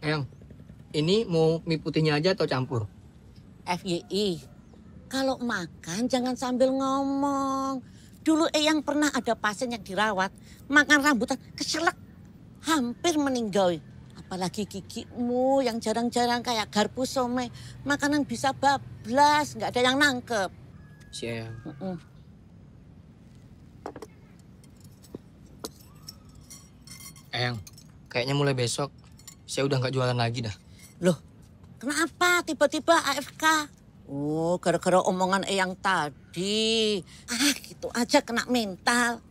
Eyang, ini mau mie putihnya aja atau campur? FYI, kalau makan jangan sambil ngomong. Dulu Eyang eh, pernah ada pasien yang dirawat, makan rambutan keselak, hampir meninggal. Apalagi gigimu yang jarang-jarang kayak garpu somai, makanan bisa bablas, nggak ada yang nangkep. Siang. Mm -mm. Eyang, kayaknya mulai besok saya udah nggak jualan lagi dah. Loh, kenapa tiba-tiba AFK? Oh, gara-gara omongan Eyang tadi. Ah, gitu aja kena mental.